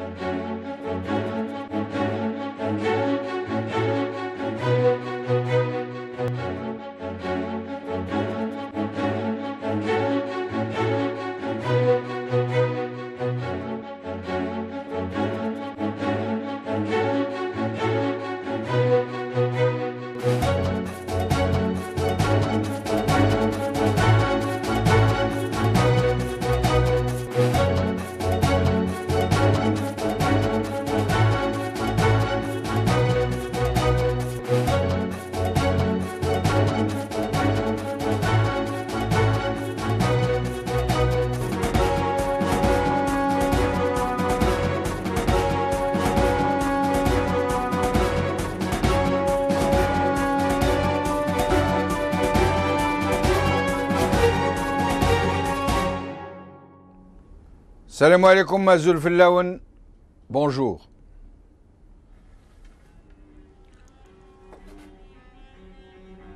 Thank you. Salam alaikum Mazul Bonjour.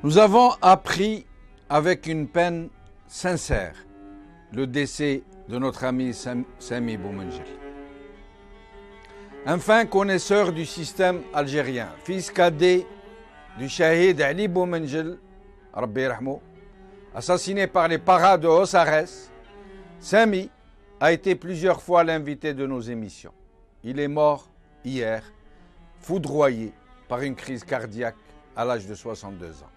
Nous avons appris avec une peine sincère le décès de notre ami Sami Boumenjil. Un fin connaisseur du système algérien, fils cadet du shahid Ali Boumenjil, assassiné par les paras de Osarès Sami a été plusieurs fois l'invité de nos émissions. Il est mort hier, foudroyé par une crise cardiaque à l'âge de 62 ans.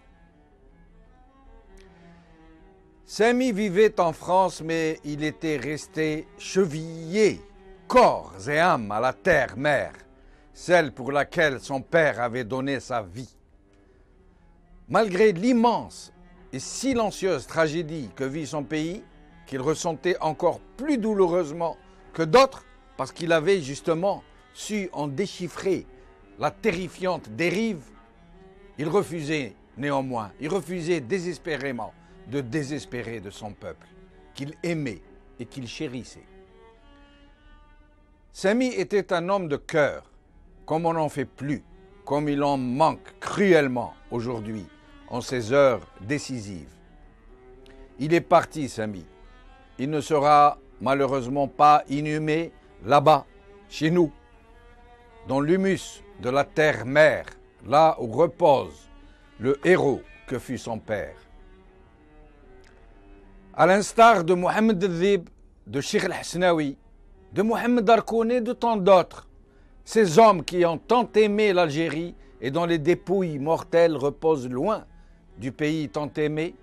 Samy vivait en France, mais il était resté chevillé, corps et âme, à la terre mère, celle pour laquelle son père avait donné sa vie. Malgré l'immense et silencieuse tragédie que vit son pays, qu'il ressentait encore plus douloureusement que d'autres, parce qu'il avait justement su en déchiffrer la terrifiante dérive, il refusait néanmoins, il refusait désespérément de désespérer de son peuple, qu'il aimait et qu'il chérissait. Samy était un homme de cœur, comme on n'en fait plus, comme il en manque cruellement aujourd'hui, en ces heures décisives. Il est parti, Samy, il ne sera malheureusement pas inhumé là-bas, chez nous, dans l'humus de la terre-mère, là où repose le héros que fut son père. À l'instar de Mohamed El-Zib, de Sheikh al-Hasnawi, de Mohamed Arkoun et de tant d'autres, ces hommes qui ont tant aimé l'Algérie et dont les dépouilles mortelles reposent loin du pays tant aimé,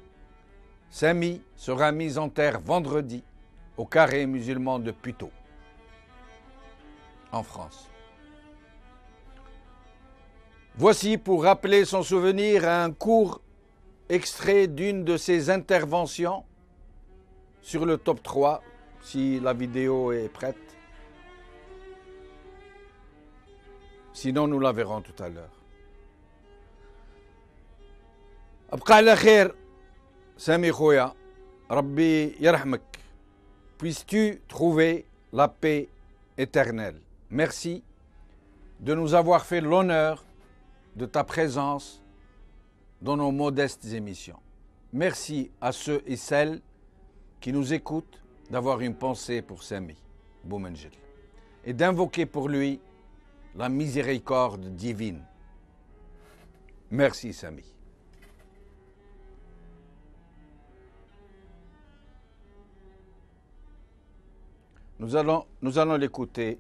Samy sera mis en terre vendredi au carré musulman de Puteaux, en France. Voici pour rappeler son souvenir un court extrait d'une de ses interventions sur le top 3, si la vidéo est prête. Sinon, nous la verrons tout à l'heure. Sami Khoya, Rabbi يرحمك puisses-tu trouver la paix éternelle. Merci de nous avoir fait l'honneur de ta présence dans nos modestes émissions. Merci à ceux et celles qui nous écoutent d'avoir une pensée pour Sami Boumengel et d'invoquer pour lui la miséricorde divine. Merci Sami. Nous allons, nous allons l'écouter.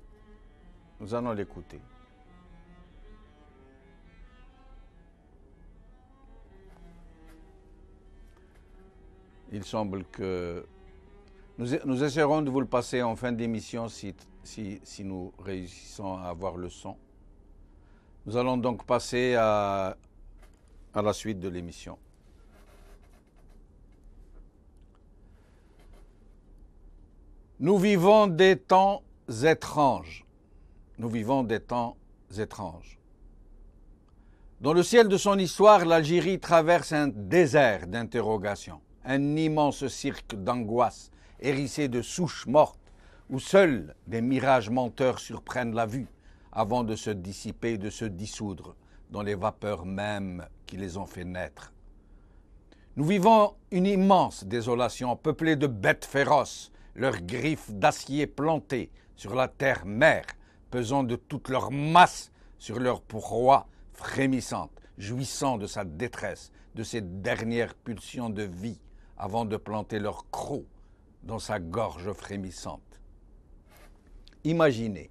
Nous allons l'écouter. Il semble que nous, essaierons de vous le passer en fin d'émission si, si, si nous réussissons à avoir le son. Nous allons donc passer à, à la suite de l'émission. Nous vivons des temps étranges. Nous vivons des temps étranges. Dans le ciel de son histoire, l'Algérie traverse un désert d'interrogations, un immense cirque d'angoisse hérissé de souches mortes où seuls des mirages menteurs surprennent la vue avant de se dissiper et de se dissoudre dans les vapeurs mêmes qui les ont fait naître. Nous vivons une immense désolation peuplée de bêtes féroces leurs griffes d'acier plantées sur la terre mère, pesant de toute leur masse sur leur proie frémissante, jouissant de sa détresse, de ses dernières pulsions de vie, avant de planter leur croc dans sa gorge frémissante. Imaginez.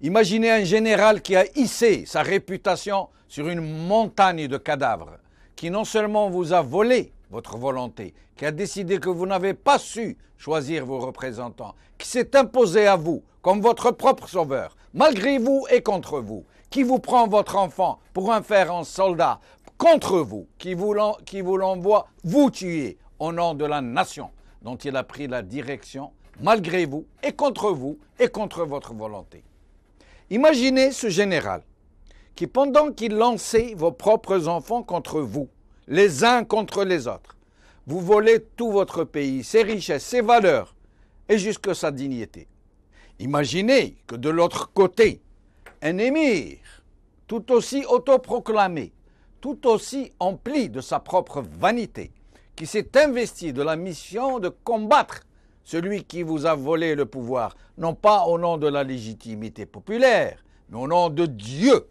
Imaginez un général qui a hissé sa réputation sur une montagne de cadavres, qui non seulement vous a volé, votre volonté, qui a décidé que vous n'avez pas su choisir vos représentants, qui s'est imposé à vous comme votre propre sauveur, malgré vous et contre vous, qui vous prend votre enfant pour en faire un soldat, contre vous, qui vous l'envoie vous tuer au nom de la nation dont il a pris la direction, malgré vous et contre vous et contre votre volonté. Imaginez ce général qui, pendant qu'il lançait vos propres enfants contre vous, les uns contre les autres. Vous volez tout votre pays, ses richesses, ses valeurs, et jusque sa dignité. Imaginez que de l'autre côté, un émir, tout aussi autoproclamé, tout aussi empli de sa propre vanité, qui s'est investi de la mission de combattre celui qui vous a volé le pouvoir, non pas au nom de la légitimité populaire, mais au nom de Dieu.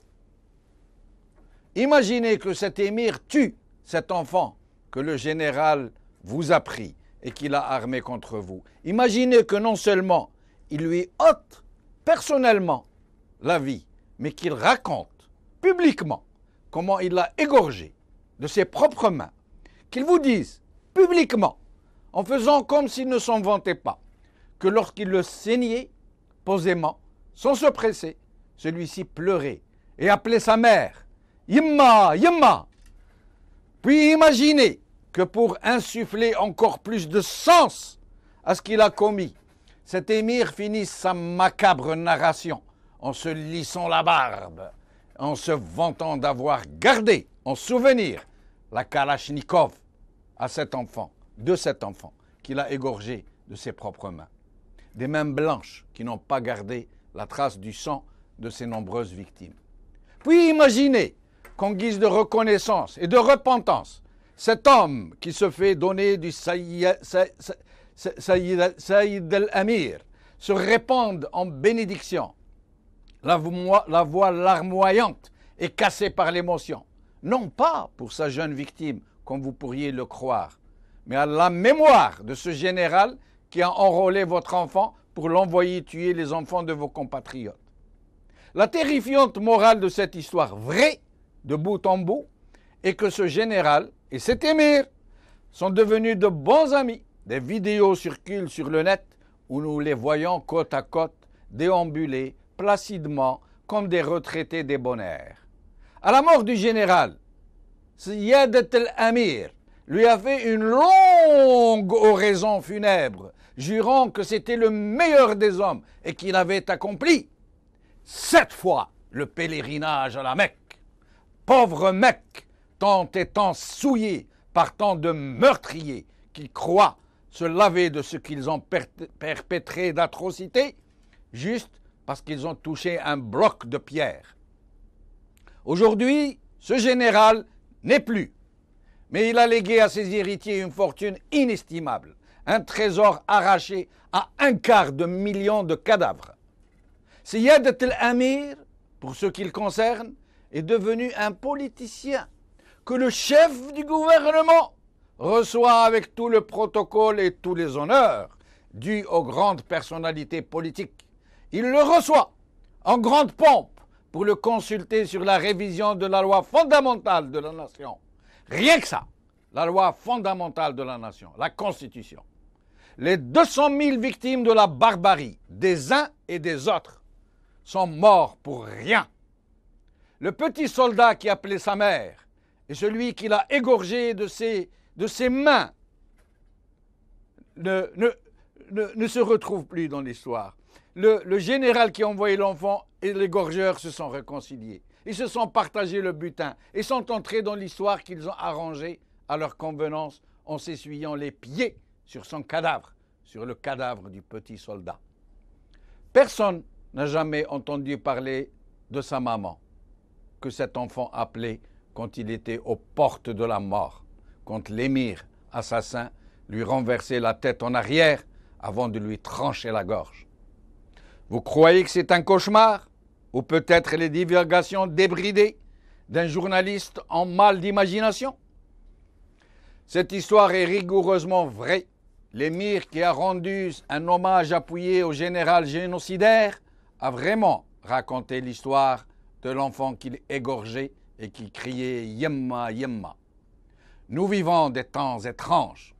Imaginez que cet émir tue cet enfant que le général vous a pris et qu'il a armé contre vous. Imaginez que non seulement il lui ôte personnellement la vie, mais qu'il raconte publiquement comment il l'a égorgé de ses propres mains, qu'il vous dise publiquement, en faisant comme s'il ne s'en vantait pas, que lorsqu'il le saignait, posément, sans se presser, celui-ci pleurait et appelait sa mère. Yemma, Yemma, puis imaginez que pour insuffler encore plus de sens à ce qu'il a commis, cet émir finit sa macabre narration en se lissant la barbe, en se vantant d'avoir gardé en souvenir la Kalachnikov à cet enfant, de cet enfant qu'il a égorgé de ses propres mains. Des mains blanches qui n'ont pas gardé la trace du sang de ses nombreuses victimes. Puis imaginez qu'en guise de reconnaissance et de repentance, cet homme qui se fait donner du Saïd al-Amir se répande en bénédiction. la voix larmoyante est cassée par l'émotion. Non pas pour sa jeune victime, comme vous pourriez le croire, mais à la mémoire de ce général qui a enrôlé votre enfant pour l'envoyer tuer les enfants de vos compatriotes. La terrifiante morale de cette histoire vraie de bout en bout, et que ce général et cet émir sont devenus de bons amis. Des vidéos circulent sur le net où nous les voyons côte à côte déambuler placidement comme des retraités débonnaires. À la mort du général, Yedet el-Amir lui a fait une longue oraison funèbre, jurant que c'était le meilleur des hommes et qu'il avait accompli sept fois le pèlerinage à la Mecque pauvre mec, tant étant souillé par tant de meurtriers qui croient se laver de ce qu'ils ont perpétré d'atrocité, juste parce qu'ils ont touché un bloc de pierre. Aujourd'hui, ce général n'est plus, mais il a légué à ses héritiers une fortune inestimable, un trésor arraché à un quart de million de cadavres. Siyad el amir pour ce qu'il concerne, est devenu un politicien que le chef du gouvernement reçoit avec tout le protocole et tous les honneurs dus aux grandes personnalités politiques. Il le reçoit en grande pompe pour le consulter sur la révision de la loi fondamentale de la nation. Rien que ça, la loi fondamentale de la nation, la Constitution. Les 200 000 victimes de la barbarie des uns et des autres sont morts pour rien le petit soldat qui appelait sa mère et celui qui l'a égorgé de ses, de ses mains ne, ne, se retrouvent plus dans l'histoire. Le, le général qui a envoyé l'enfant et l'égorgeur se sont réconciliés. Ils se sont partagés le butin et sont entrés dans l'histoire qu'ils ont arrangée à leur convenance en s'essuyant les pieds sur son cadavre, sur le cadavre du petit soldat. Personne n'a jamais entendu parler de sa maman que cet enfant appelait quand il était aux portes de la mort, quand l'émir assassin lui renversait la tête en arrière avant de lui trancher la gorge. Vous croyez que c'est un cauchemar Ou peut-être les divulgations débridées d'un journaliste en mal d'imagination Cette histoire est rigoureusement vraie. L'émir qui a rendu un hommage appuyé au général génocidaire a vraiment raconté l'histoire de l'enfant qu'il égorgeait et qui criait Yemma, Yemma. Nous vivons des temps étranges.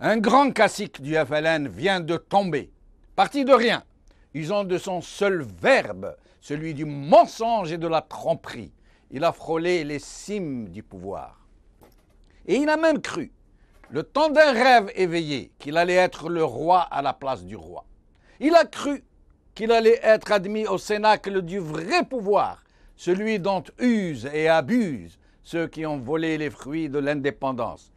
Un grand cacique du FLN vient de tomber, parti de rien, usant de son seul verbe, celui du mensonge et de la tromperie. Il a frôlé les cimes du pouvoir. Et il a même cru, le temps d'un rêve éveillé, qu'il allait être le roi à la place du roi. Il a cru qu'il allait être admis au cénacle du vrai pouvoir, celui dont usent et abusent ceux qui ont volé les fruits de l'indépendance,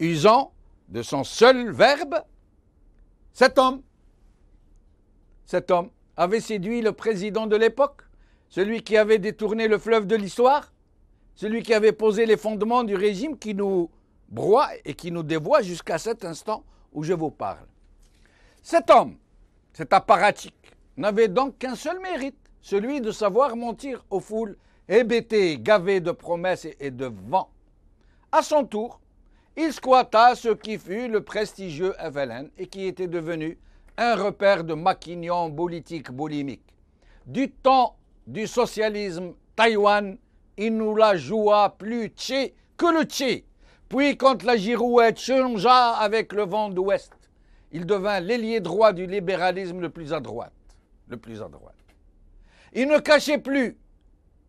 usant de son seul verbe, cet homme. Cet homme avait séduit le président de l'époque, celui qui avait détourné le fleuve de l'histoire, celui qui avait posé les fondements du régime qui nous broie et qui nous dévoie jusqu'à cet instant où je vous parle. Cet homme, cet apparatchik, n'avait donc qu'un seul mérite, celui de savoir mentir aux foules, hébétées, gavées de promesses et de vent. À son tour, il squatta ce qui fut le prestigieux Evelyn et qui était devenu un repère de maquignons politiques boulimiques. Du temps du socialisme, Taïwan, il nous la joua plus tché que le tché. Puis quand la girouette changea avec le vent d'ouest, il devint l'ailier droit du libéralisme le plus à droite le plus adroit. Il ne cachait plus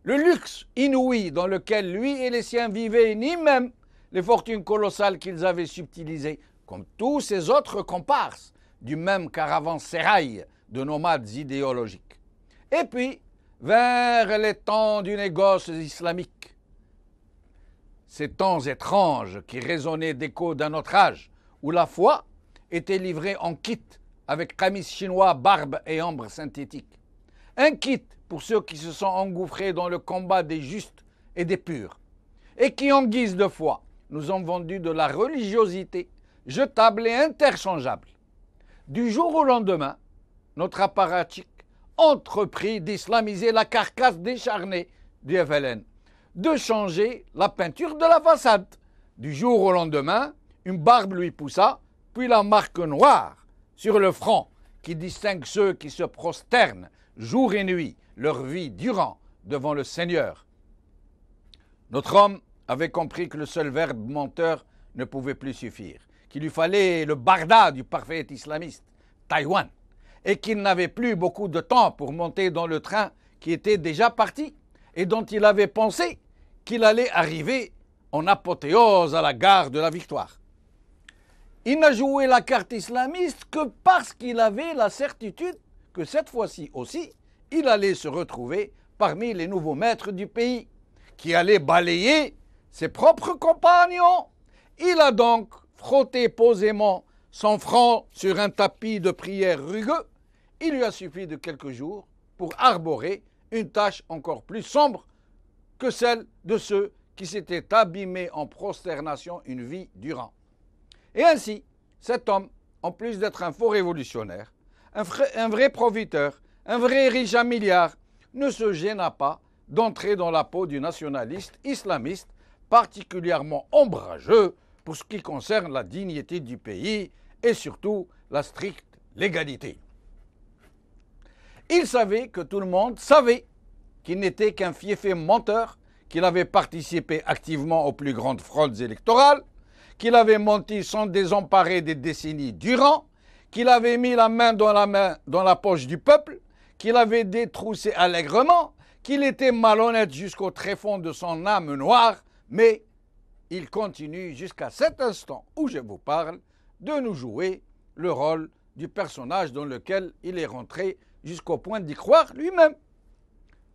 le luxe inouï dans lequel lui et les siens vivaient, ni même les fortunes colossales qu'ils avaient subtilisées, comme tous ces autres comparses du même caravansérail de nomades idéologiques. Et puis, vers les temps du négoce islamique, ces temps étranges qui résonnaient d'écho d'un autre âge, où la foi était livrée en quitte avec camis chinois, barbe et ombre synthétique. Un kit pour ceux qui se sont engouffrés dans le combat des justes et des purs, et qui, en guise de foi, nous ont vendu de la religiosité, jetable et interchangeable. Du jour au lendemain, notre apparatchik entreprit d'islamiser la carcasse décharnée du FLN, de changer la peinture de la façade. Du jour au lendemain, une barbe lui poussa, puis la marque noire sur le front qui distingue ceux qui se prosternent jour et nuit, leur vie durant, devant le Seigneur. Notre homme avait compris que le seul verbe menteur ne pouvait plus suffire, qu'il lui fallait le barda du parfait islamiste, Taïwan, et qu'il n'avait plus beaucoup de temps pour monter dans le train qui était déjà parti et dont il avait pensé qu'il allait arriver en apothéose à la gare de la victoire. Il n'a joué la carte islamiste que parce qu'il avait la certitude que cette fois-ci aussi, il allait se retrouver parmi les nouveaux maîtres du pays, qui allaient balayer ses propres compagnons. Il a donc frotté posément son front sur un tapis de prière rugueux. Il lui a suffi de quelques jours pour arborer une tâche encore plus sombre que celle de ceux qui s'étaient abîmés en prosternation une vie durant. Et ainsi, cet homme, en plus d'être un faux révolutionnaire, un, vrai, profiteur, un vrai riche à milliards, ne se gêna pas d'entrer dans la peau du nationaliste islamiste, particulièrement ombrageux pour ce qui concerne la dignité du pays et surtout la stricte légalité. Il savait que tout le monde savait qu'il n'était qu'un fiefé menteur, qu'il avait participé activement aux plus grandes fraudes électorales, qu'il avait menti sans désemparer des décennies durant, qu'il avait mis la main dans la main dans la poche du peuple, qu'il avait détroussé allègrement, qu'il était malhonnête jusqu'au tréfonds de son âme noire, mais il continue jusqu'à cet instant où je vous parle de nous jouer le rôle du personnage dans lequel il est rentré jusqu'au point d'y croire lui-même.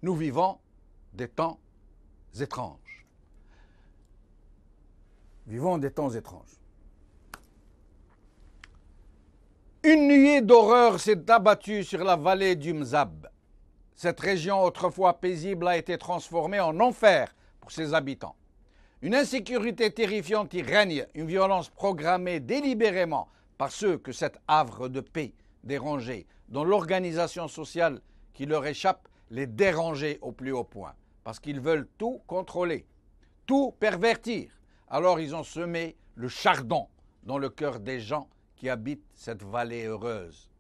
Nous vivons des temps étranges. Vivons des temps étranges. Une nuée d'horreur s'est abattue sur la vallée du Mzab. Cette région autrefois paisible a été transformée en enfer pour ses habitants. Une insécurité terrifiante y règne, une violence programmée délibérément par ceux que cette havre de paix dérangeait, dont l'organisation sociale qui leur échappe les dérangeait au plus haut point, parce qu'ils veulent tout contrôler, tout pervertir. Alors ils ont semé le chardon dans le cœur des gens qui habitent cette vallée heureuse.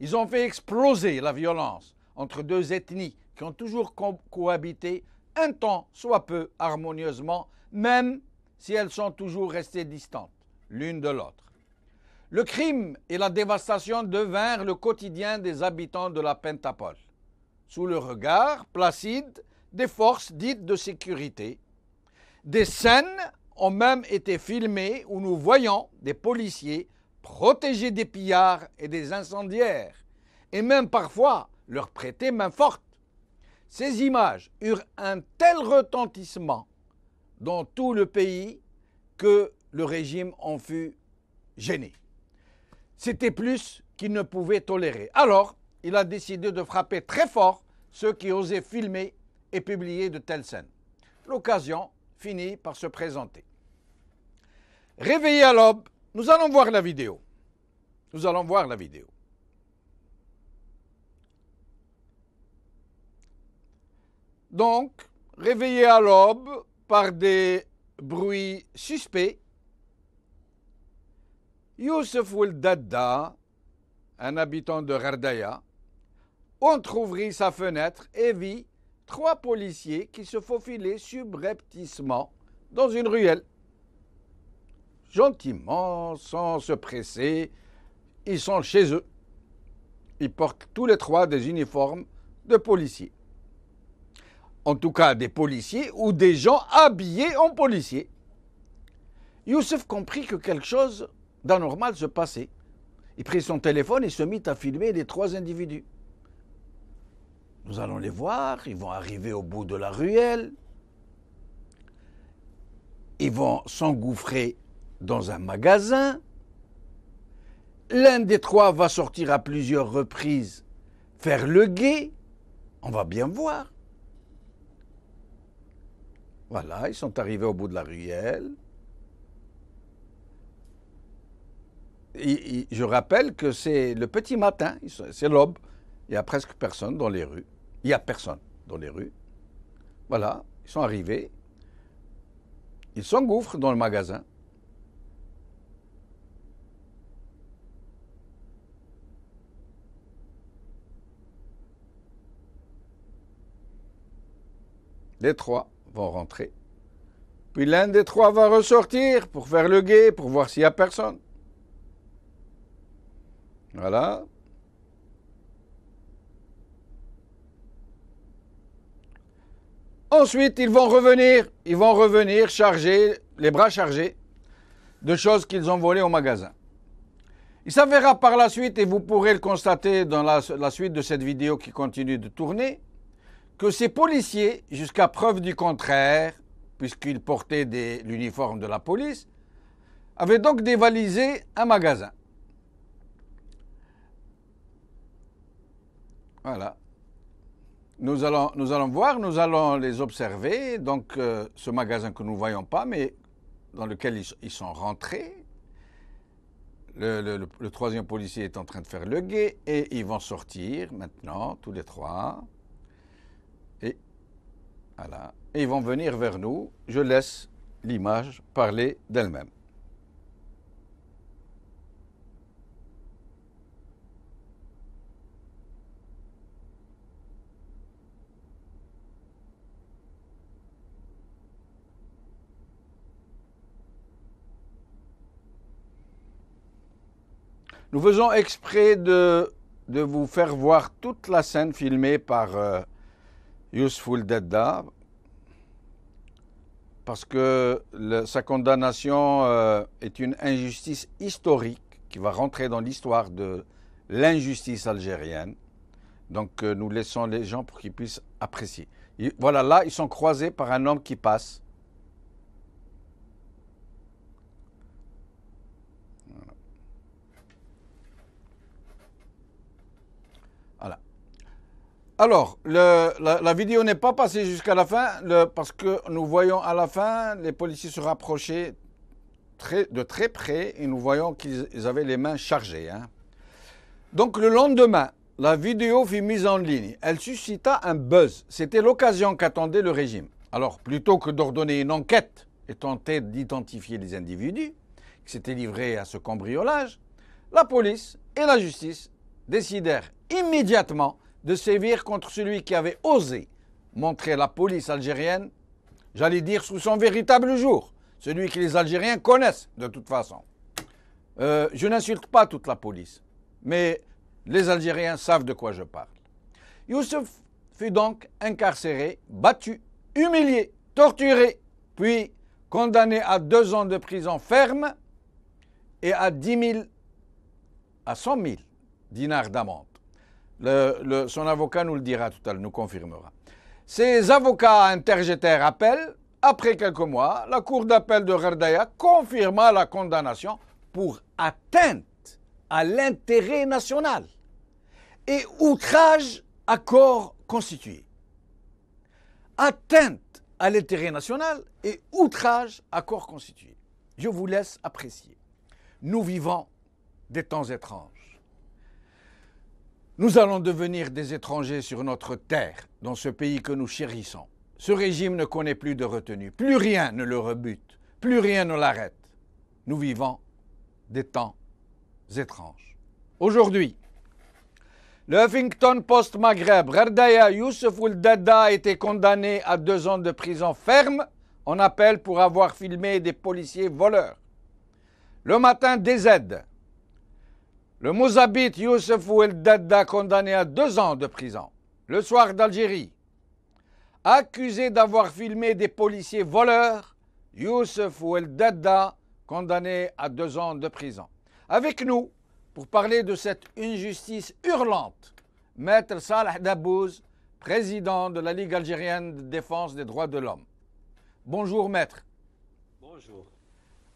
Ils ont fait exploser la violence entre deux ethnies qui ont toujours cohabité un temps soit peu harmonieusement, même si elles sont toujours restées distantes l'une de l'autre. Le crime et la dévastation devinrent le quotidien des habitants de la Pentapole, sous le regard placide des forces dites de sécurité, des scènes ont même été filmés où nous voyons des policiers protéger des pillards et des incendiaires, et même parfois leur prêter main forte. Ces images eurent un tel retentissement dans tout le pays que le régime en fut gêné. C'était plus qu'il ne pouvait tolérer. Alors, il a décidé de frapper très fort ceux qui osaient filmer et publier de telles scènes. L'occasion finit par se présenter. Réveillé à l'aube, nous allons voir la vidéo. Nous allons voir la vidéo. Donc, réveillé à l'aube par des bruits suspects, Youssef Ouldadda, un habitant de entre-ouvrit sa fenêtre et vit trois policiers qui se faufilaient subrepticement dans une ruelle. Gentiment, sans se presser, ils sont chez eux. Ils portent tous les trois des uniformes de policiers. En tout cas, des policiers ou des gens habillés en policiers. Youssef comprit que quelque chose d'anormal se passait. Il prit son téléphone et se mit à filmer les trois individus. Nous allons les voir, ils vont arriver au bout de la ruelle, ils vont s'engouffrer dans un magasin, l'un des trois va sortir à plusieurs reprises, faire le guet, on va bien voir. Voilà, ils sont arrivés au bout de la ruelle. je rappelle que c'est le petit matin, c'est l'aube. Il n'y a presque personne dans les rues. Il n'y a personne dans les rues. Voilà, ils sont arrivés. Ils s'engouffrent dans le magasin. Les trois vont rentrer. Puis l'un des trois va ressortir pour faire le guet, pour voir s'il n'y a personne. Voilà, Ensuite, ils vont revenir, ils vont revenir chargés, les bras chargés de choses qu'ils ont volées au magasin. Il s'avérera par la suite, et vous pourrez le constater dans la, la suite de cette vidéo qui continue de tourner, que ces policiers, jusqu'à preuve du contraire, puisqu'ils portaient l'uniforme de la police, avaient donc dévalisé un magasin. Voilà. Nous allons, nous allons voir, nous allons les observer. Donc, euh, ce magasin que nous ne voyons pas, mais dans lequel ils, sont rentrés. Le, troisième policier est en train de faire le guet et ils vont sortir maintenant, tous les trois. Et voilà. Et ils vont venir vers nous. Je laisse l'image parler d'elle-même. Nous faisons exprès de, de vous faire voir toute la scène filmée par euh, El-Dedda parce que sa condamnation euh, est une injustice historique qui va rentrer dans l'histoire de l'injustice algérienne. Donc euh, nous laissons les gens pour qu'ils puissent apprécier. voilà, là, ils sont croisés par un homme qui passe Alors, la, vidéo n'est pas passée jusqu'à la fin parce que nous voyons à la fin les policiers se rapprocher de très près et nous voyons qu'ils avaient les mains chargées. Hein. Donc le lendemain, la vidéo fut mise en ligne. Elle suscita un buzz. C'était l'occasion qu'attendait le régime. Alors, plutôt que d'ordonner une enquête et tenter d'identifier les individus qui s'étaient livrés à ce cambriolage, la police et la justice décidèrent immédiatement de sévir contre celui qui avait osé montrer la police algérienne, j'allais dire sous son véritable jour, celui que les Algériens connaissent de toute façon. Euh, je n'insulte pas toute la police, mais les Algériens savent de quoi je parle. Youssef fut donc incarcéré, battu, humilié, torturé, puis condamné à deux ans de prison ferme et à 10 à 100 000 dinars d'amende son avocat nous le dira tout à l'heure, nous confirmera. Ces avocats intergétaires appellent. Après quelques mois, la cour d'appel de Rardaya confirma la condamnation pour atteinte à l'intérêt national et outrage à corps constitué. Atteinte à l'intérêt national et outrage à corps constitué. Je vous laisse apprécier. Nous vivons des temps étranges. Nous allons devenir des étrangers sur notre terre, dans ce pays que nous chérissons. Ce régime ne connaît plus de retenue, plus rien ne le rebute, plus rien ne l'arrête. Nous vivons des temps étranges. Aujourd'hui, le Huffington Post Maghreb, Rardaya Youssef Dada a été condamné à deux ans de prison ferme en appel pour avoir filmé des policiers voleurs. Le matin, des aides le Mouzabit Youssef Dadda condamné à deux ans de prison, le soir d'Algérie, accusé d'avoir filmé des policiers voleurs, Youssef Dadda condamné à deux ans de prison. Avec nous, pour parler de cette injustice hurlante, Maître Salah Dabouz, président de la Ligue algérienne de défense des droits de l'homme. Bonjour, Maître. Bonjour.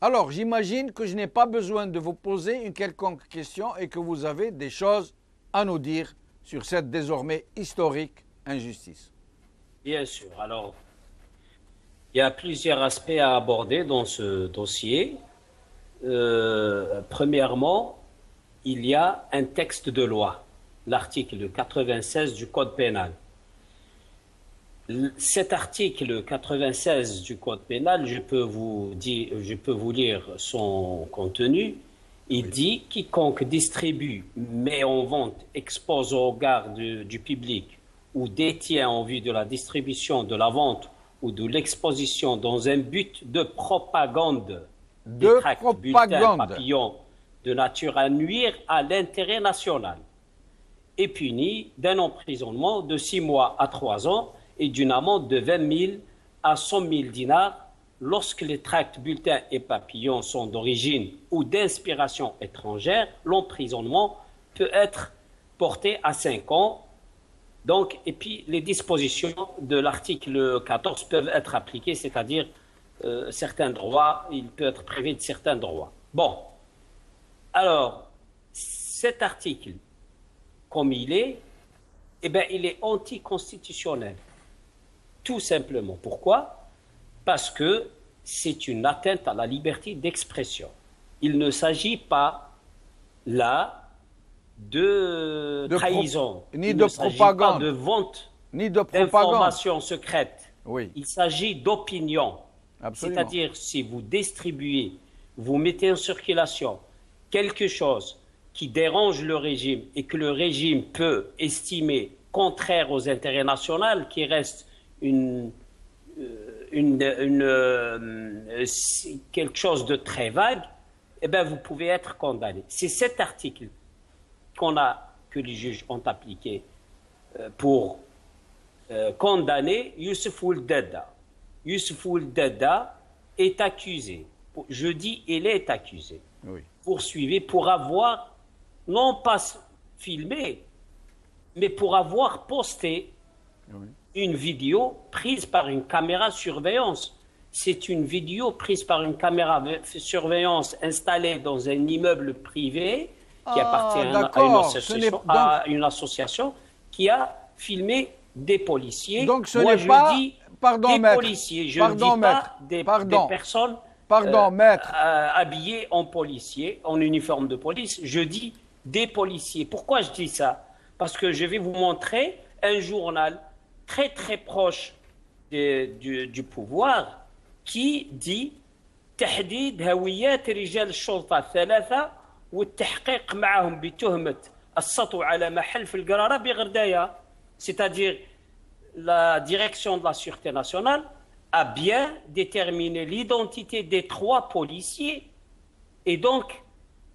Alors, j'imagine que je n'ai pas besoin de vous poser une quelconque question et que vous avez des choses à nous dire sur cette désormais historique injustice. Bien sûr. Alors, il y a plusieurs aspects à aborder dans ce dossier. Euh, premièrement, il y a un texte de loi, l'article 96 du Code pénal, cet article 96 du Code pénal, je peux vous, dire, je peux vous lire son contenu. Il dit quiconque distribue, met en vente, expose au regard du public ou détient en vue de la distribution, de la vente ou de l'exposition dans un but de propagande, de de nature à nuire à l'intérêt national, est puni d'un emprisonnement de six mois à trois ans et d'une amende de 20 000 à 100 000 dinars lorsque les tracts, bulletins et papillons sont d'origine ou d'inspiration étrangère, l'emprisonnement peut être porté à 5 ans. Donc, et puis, les dispositions de l'article 14 peuvent être appliquées, c'est-à-dire euh, certains droits, il peut être privé de certains droits. Bon. Alors, cet article, comme il est, eh bien, il est anticonstitutionnel tout simplement. Pourquoi Parce que c'est une atteinte à la liberté d'expression. Il ne s'agit pas là de, trahison, ni de propagande, de vente, ni de d'informations secrètes. Oui. Il s'agit d'opinion. C'est-à-dire, si vous distribuez, vous mettez en circulation quelque chose qui dérange le régime et que le régime peut estimer contraire aux intérêts nationaux, qui restent une, euh, euh, quelque chose de très vague, eh bien, vous pouvez être condamné. C'est cet article qu'on a, que les juges ont appliqué euh, pour condamner Youssef Dada Youssef Dada est accusé. Je dis, il est accusé. Oui. Poursuivi pour avoir, non pas filmé, mais pour avoir posté oui une vidéo prise par une caméra surveillance. C'est une vidéo prise par une caméra surveillance installée dans un immeuble privé qui ah, appartient à, une association, qui a filmé des policiers. Donc ce n'est pas... Dis pardon, des policiers, je ne dis pas des, personnes pardon, euh, euh, habillées en policier, en uniforme de police. Je dis des policiers. Pourquoi je dis ça Parce que je vais vous montrer un journal très très proche du, pouvoir qui dit تحديد رجال والتحقيق معهم السطو على محل في c'est-à-dire la direction de la sûreté nationale a bien déterminé l'identité des trois policiers et donc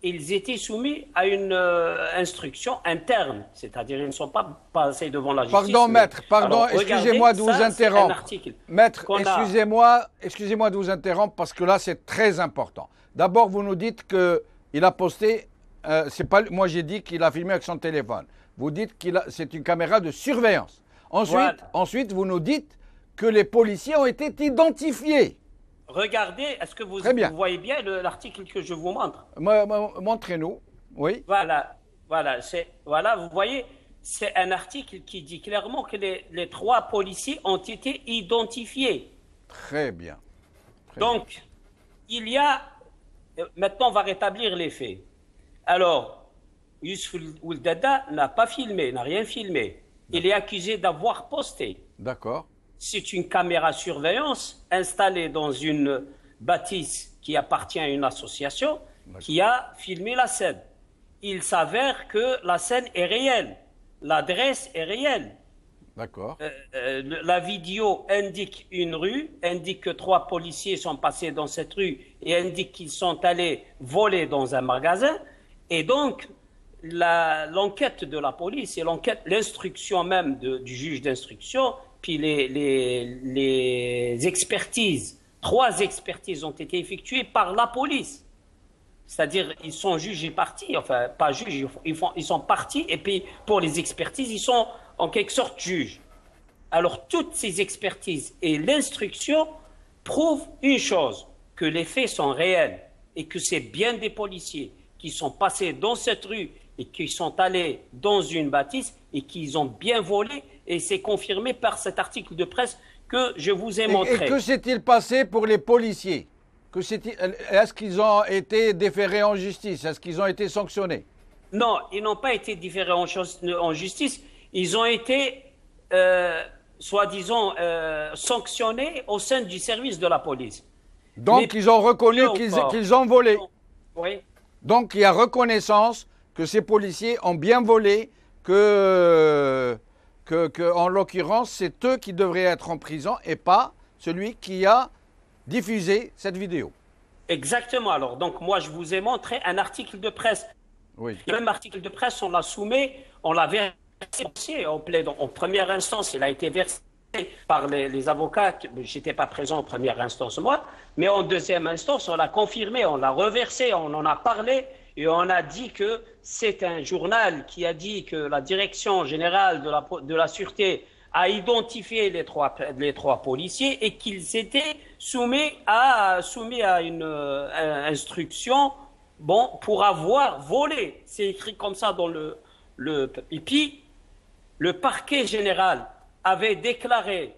ils étaient soumis à une euh, instruction interne, c'est-à-dire ils ne sont pas passés devant la justice. Pardon, maître, pardon, excusez-moi de vous interrompre. Maître, excusez-moi, excusez-moi de vous interrompre parce que là c'est très important. D'abord, vous nous dites que il a posté, euh, c'est pas, moi j'ai dit qu'il a filmé avec son téléphone. Vous dites que c'est une caméra de surveillance. Ensuite, ensuite, vous nous dites que les policiers ont été identifiés regardez, est-ce que vous, voyez bien l'article que je vous montre Montrez-nous, oui. Voilà, voilà, voilà vous voyez, c'est un article qui dit clairement que les, trois policiers ont été identifiés. Très bien. Donc, il y a... Euh, maintenant, on va rétablir les faits. Alors, Yusuf Ouldada n'a pas filmé, n'a rien filmé. Il est accusé d'avoir posté. D'accord c'est une caméra surveillance installée dans une bâtisse qui appartient à une association qui a filmé la scène. Il s'avère que la scène est réelle, l'adresse est réelle. D'accord. Euh, euh, la vidéo indique une rue, indique que trois policiers sont passés dans cette rue et indique qu'ils sont allés voler dans un magasin. Et donc, l'enquête de la police et l'instruction même du juge d'instruction puis les, les, expertises, trois expertises ont été effectuées par la police. C'est-à-dire, ils sont jugés partis, enfin, pas jugés, ils, sont partis, et puis pour les expertises, ils sont en quelque sorte juges. Alors, toutes ces expertises et l'instruction prouvent une chose, que les faits sont réels et que c'est bien des policiers qui sont passés dans cette rue et qui sont allés dans une bâtisse et qu'ils ont bien volé et c'est confirmé par cet article de presse que je vous ai montré. Et, que s'est-il passé pour les policiers Est-ce qu'ils ont été déférés en justice Est-ce qu'ils ont été sanctionnés Non, ils n'ont pas été déférés en, justice. Ils ont été, euh, soi-disant, euh, sanctionnés au sein du service de la police. Donc, ils ont reconnu qu'ils ont volé. Oui. Donc, il y a reconnaissance que ces policiers ont bien volé, que que, en l'occurrence, c'est eux qui devraient être en prison et pas celui qui a diffusé cette vidéo. Exactement. Alors, donc, moi, je vous ai montré un article de presse. Oui. Le même article de presse, on l'a soumis, on l'a versé en, en première instance. Il a été versé par les, les avocats. Je n'étais pas présent en première instance, moi. Mais en deuxième instance, on l'a confirmé, on l'a reversé, on en a parlé et on a dit que c'est un journal qui a dit que la direction générale de la, de la sûreté a identifié les trois, les trois policiers et qu'ils étaient soumis à, soumis à une euh, instruction bon, pour avoir volé. C'est écrit comme ça dans le, le. le parquet général avait déclaré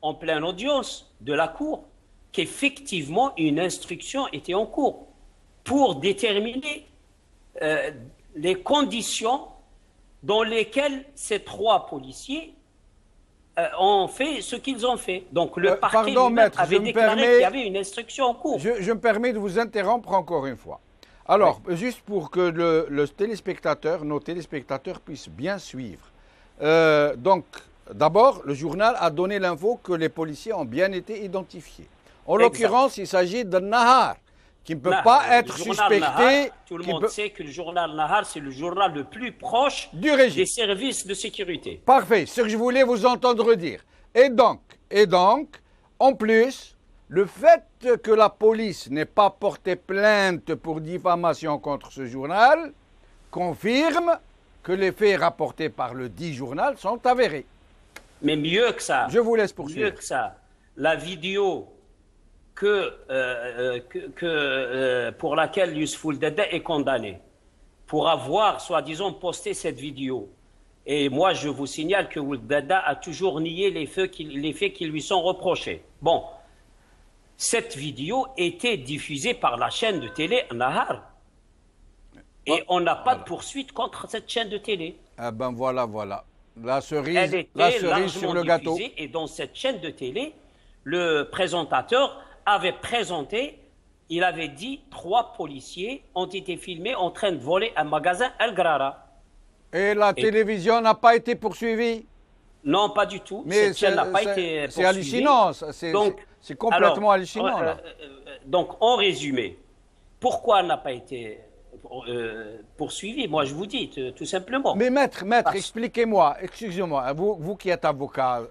en pleine audience de la Cour qu'effectivement une instruction était en cours pour déterminer euh, les conditions dans lesquelles ces trois policiers euh, ont fait ce qu'ils ont fait. Donc le euh, pardon, maître, avait déclaré qu'il y avait une instruction en cours. Je, me permets de vous interrompre encore une fois. Alors, juste pour que le, le, téléspectateur, nos téléspectateurs puissent bien suivre. donc, d'abord, le journal a donné l'info que les policiers ont bien été identifiés. En l'occurrence, il s'agit de Nahar, qui ne peut pas être suspecté. tout le monde sait que le journal Nahar, c'est le journal le plus proche des services de sécurité. Parfait, ce que je voulais vous entendre dire. Et donc, et donc, en plus, le fait que la police n'ait pas porté plainte pour diffamation contre ce journal confirme que les faits rapportés par le dit journal sont avérés. Mais mieux que ça. Je vous laisse poursuivre. Mieux que ça. La vidéo euh, euh, que, que, euh, pour laquelle Yusuf Dada est condamné, pour avoir, soi-disant, posté cette vidéo. Et moi, je vous signale que Dada a toujours nié les, faits qui, les qui lui sont reprochés. Bon, cette vidéo était diffusée par la chaîne de télé Nahar. Et on n'a pas de poursuite contre cette chaîne de télé. Ah ben voilà, voilà. La cerise, la cerise sur le gâteau. Et dans cette chaîne de télé, le présentateur avait présenté, il avait dit trois policiers ont été filmés en train de voler un magasin El Grara. Et la télévision n'a pas été poursuivie Non, pas du tout. Mais c'est hallucinant, c'est complètement hallucinant. Euh, euh, euh, donc, en résumé, pourquoi n'a pas été poursuivie poursuivi Moi, je vous dis, tout simplement. Mais maître, maître, expliquez-moi, excusez-moi, hein, vous, vous qui êtes avocat,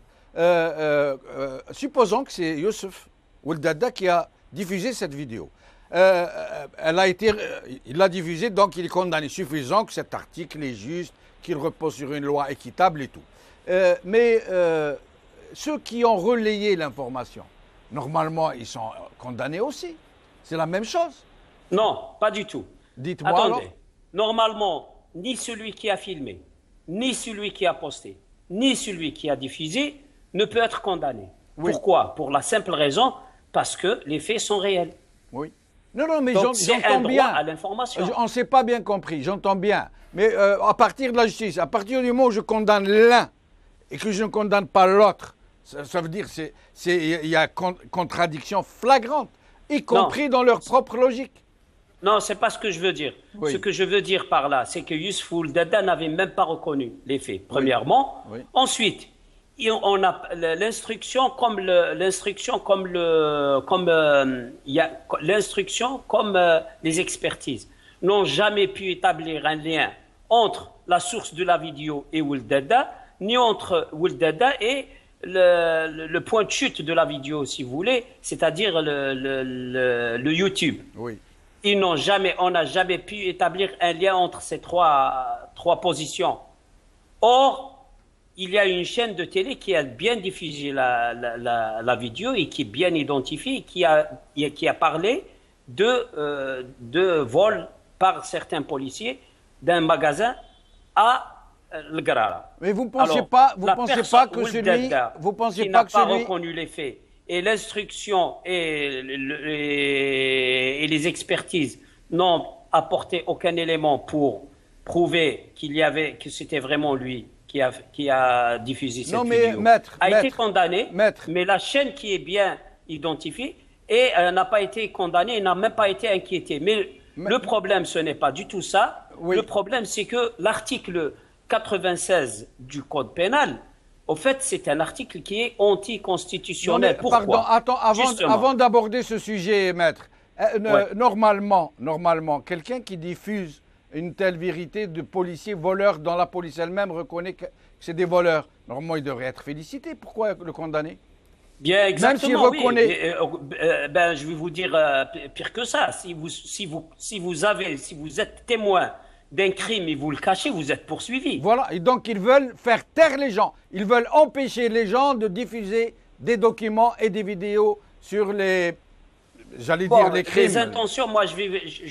supposons que c'est Youssef Dada qui a diffusé cette vidéo. Euh, euh, euh, il l'a diffusée, donc il est condamné. Suffisant que cet article est juste, qu'il repose sur une loi équitable et tout. mais ceux qui ont relayé l'information, normalement, ils sont condamnés aussi. C'est la même chose. Non, pas du tout. Dites-moi. Attendez. Normalement, ni celui qui a filmé, ni celui qui a posté, ni celui qui a diffusé ne peut être condamné. Pourquoi Pour la simple raison parce que les faits sont réels. Oui. Non, non, mais j'entends bien. à l'information. On ne s'est pas bien compris, j'entends bien. Mais euh, à partir de la justice, à partir du moment où je condamne l'un et que je ne condamne pas l'autre, ça, veut dire qu'il y a contradiction flagrante, y compris dans leur propre logique. Non, n'est pas ce que je veux dire. Ce que je veux dire par là, c'est que Yusuf Dada n'avait même pas reconnu les faits, premièrement. Ensuite, on a l'instruction comme l'instruction comme le comme euh, l'instruction comme euh, les expertises n'ont jamais pu établir un lien entre la source de la vidéo et Wildada, ni entre Wildada et le, point de chute de la vidéo, si vous voulez, c'est-à-dire le, YouTube. Ils n'ont jamais, on n'a jamais pu établir un lien entre ces trois, trois positions. Or, il y a une chaîne de télé qui a bien diffusé la, vidéo et qui est bien identifiée, qui a, qui a parlé euh, de, vol par certains policiers d'un magasin à euh, le Mais vous ne pensez, pas, vous pensez pas que celui vous pas pas reconnu les faits et l'instruction et, et, les expertises n'ont apporté aucun élément pour prouver qu'il y avait que c'était vraiment lui qui a, qui a diffusé cette vidéo a été condamné, mais la chaîne qui est bien identifiée et euh, n'a pas été condamnée et n'a même pas été inquiétée. Mais le problème, ce n'est pas du tout ça. Le problème, c'est que l'article 96 du Code pénal, au fait, c'est un article qui est anticonstitutionnel. Pourquoi Pardon, avant, avant d'aborder ce sujet, maître, euh, normalement, normalement quelqu'un qui diffuse une telle vérité de policiers voleurs dans la police elle-même reconnaît que c'est des voleurs. Normalement, il devrait être félicité. Pourquoi le condamner Bien, exactement. Même reconnaît... Euh, euh, ben, ben, je vais vous dire euh, pire que ça. Si vous, si, vous, si, vous avez, si vous êtes témoin d'un crime et vous le cachez, vous êtes poursuivi. Voilà, et donc ils veulent faire taire les gens. Ils veulent empêcher les gens de diffuser des documents et des vidéos sur les j'allais dire les intentions, moi je,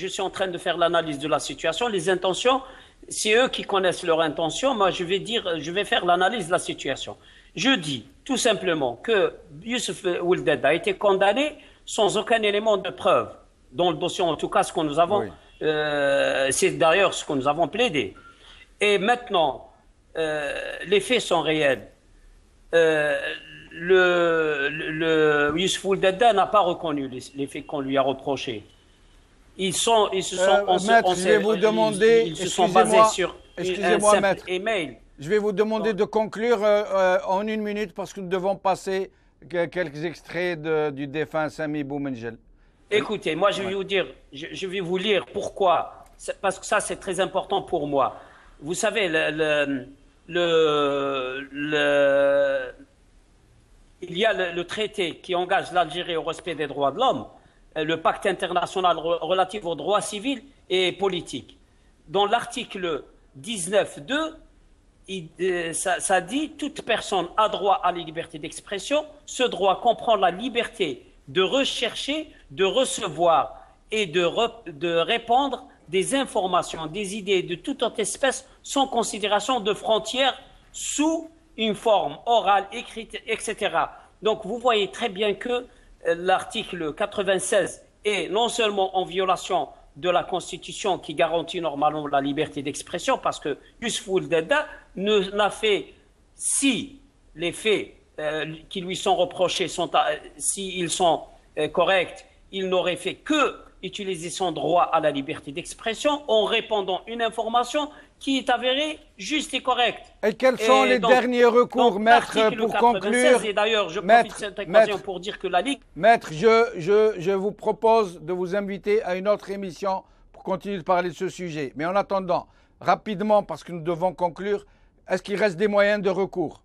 suis en train de faire l'analyse de la situation. Les intentions, c'est eux qui connaissent leurs intentions, Moi je vais dire, je vais faire l'analyse de la situation. Je dis tout simplement que Youssef Oulded a été condamné sans aucun élément de preuve. Dans le dossier, en tout cas, ce que nous avons, euh, c'est d'ailleurs ce que nous avons plaidé. Et maintenant, euh, les faits sont réels. Euh, le, le, le Dada n'a pas reconnu les, faits qu'on lui a reprochés. Ils, sont, ils se sont. Euh, on vous demander. se sont basés sur excusez-moi, maître, email. Je vais vous demander de conclure euh, euh, en une minute parce que nous devons passer quelques extraits de, du défunt Sami Boumengel. Écoutez, moi je vais vous dire, je, vais vous lire pourquoi, parce que ça c'est très important pour moi. Vous savez, le, le, le il y a le, traité qui engage l'Algérie au respect des droits de l'homme, euh, le pacte international relatif aux droits civils et politiques. Dans l'article 19.2, euh, ça, dit toute personne a droit à la liberté d'expression. Ce droit comprend la liberté de rechercher, de recevoir et de, répandre des informations, des idées de toute espèce sans considération de frontières sous une forme orale, écrite, etc. Donc vous voyez très bien que euh, l'article 96 est non seulement en violation de la Constitution qui garantit normalement la liberté d'expression, parce que Yusuf Deda ne l'a fait si les faits euh, qui lui sont reprochés sont, euh, s'ils sont corrects, il n'aurait fait que utiliser son droit à la liberté d'expression en répandant une information qui est avéré juste et correct. Et quels sont les derniers recours, maître, pour conclure Et d'ailleurs, je maître, profite cette occasion pour dire que la Ligue... Maître, je, vous propose de vous inviter à une autre émission pour continuer de parler de ce sujet. Mais en attendant, rapidement, parce que nous devons conclure, est-ce qu'il reste des moyens de recours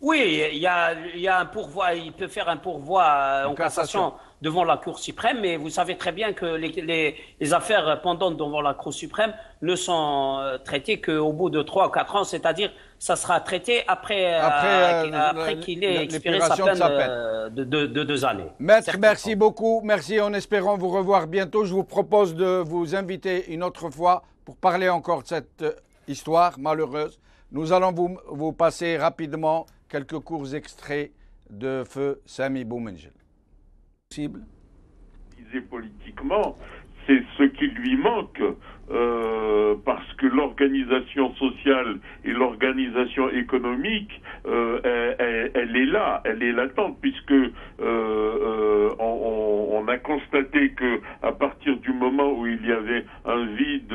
Oui, il y a, un pourvoi, il peut faire un pourvoi euh, en, cassation devant la Cour suprême, mais vous savez très bien que les, affaires pendantes devant la Cour suprême ne sont euh, traitées qu'au bout de trois ou quatre ans, c'est-à-dire ça sera traité après, euh, après, euh, qu'il ait expiré sa peine, de, deux années. Maître, merci beaucoup. Merci. En espérant vous revoir bientôt, je vous propose de vous inviter une autre fois pour parler encore de cette histoire malheureuse. Nous allons vous, passer rapidement quelques courts extraits de Feu Sami Boumengel politiquement, c'est ce qui lui manque, euh, parce que l'organisation sociale et l'organisation économique, euh, elle, est là, elle est latente, puisque euh, on, a constaté que à partir du moment où il y avait un vide,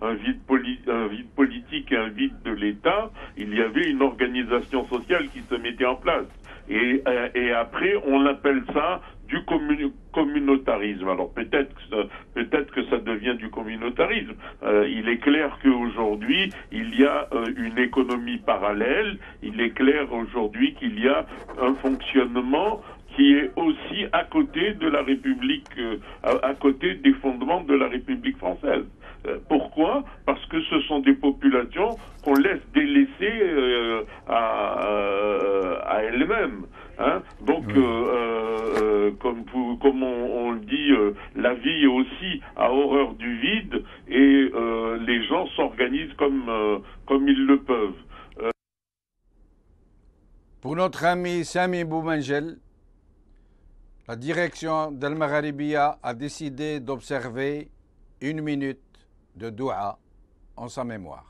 un vide, politique et un vide de l'État, il y avait une organisation sociale qui se mettait en place. Et, et après, on appelle ça du communautarisme. Alors peut-être que, peut-être que ça devient du communautarisme. Euh, il est clair qu'aujourd'hui, il y a euh, une économie parallèle. Il est clair aujourd'hui qu'il y a un fonctionnement qui est aussi à côté de la République, euh, à côté des fondements de la République française. Euh, pourquoi Parce que ce sont des populations qu'on laisse délaisser euh, euh, à, elles-mêmes. Hein. Donc, comme, on, le dit, la vie aussi a horreur du vide et les gens s'organisent comme, ils le peuvent. Pour notre ami Sami Boumangel, la direction d'Almar Aribia a décidé d'observer une minute de Doha en sa mémoire.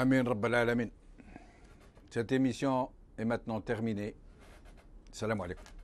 Amin Rabbal Alamin. Cette émission est maintenant terminée. Salam alaikum.